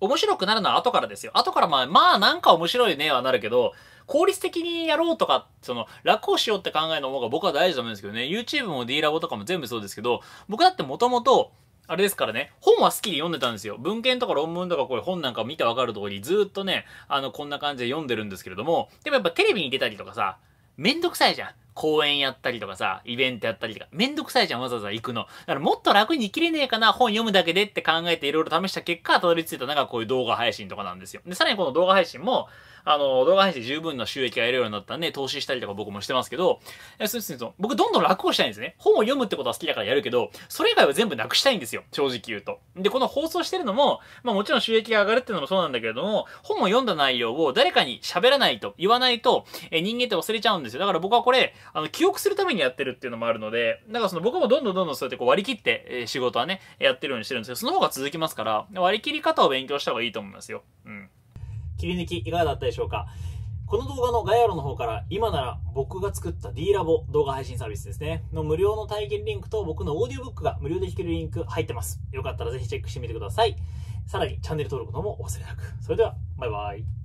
面白くなるのは後からですよ。後からまあ、まあなんか面白いねはなるけど、効率的にやろうとか、その、楽をしようって考えの方が僕は大事だと思うんですけどね。YouTube も D ラボとかも全部そうですけど、僕だってもともと、あれですからね、本は好きで読んでたんですよ。文献とか論文とかこういう本なんか見てわかる通り、ずっとね、あの、こんな感じで読んでるんですけれども、でもやっぱテレビに出たりとかさ、めんどくさいじゃん。公演やったりとかさ、イベントやったりとか、めんどくさいじゃん、わざわざ行くの。だからもっと楽に生きれねえかな、本読むだけでって考えていろいろ試した結果、たどり着いたのがこういう動画配信とかなんですよ。で、さらにこの動画配信も、あの、動画配信十分の収益が得るようになったんで、投資したりとか僕もしてますけど、えそうですね、僕どんどん楽をしたいんですね。本を読むってことは好きだからやるけど、それ以外は全部なくしたいんですよ。正直言うと。で、この放送してるのも、まあもちろん収益が上がるっていうのもそうなんだけれども、本を読んだ内容を誰かに喋らないと、言わないと、え人間って忘れちゃうんですよ。だから僕はこれ、あの、記憶するためにやってるっていうのもあるので、だからその僕もどんどんどんどんそうやってこう割り切って、え仕事はね、やってるようにしてるんですけど、その方が続きますから、割り切り方を勉強した方がいいと思いますよ。うん。切り抜きいかがだったでしょうかこの動画の概要欄の方から今なら僕が作った D ラボ動画配信サービスですねの無料の体験リンクと僕のオーディオブックが無料で弾けるリンク入ってます。よかったらぜひチェックしてみてください。さらにチャンネル登録のもお忘れなく。それではバイバイ。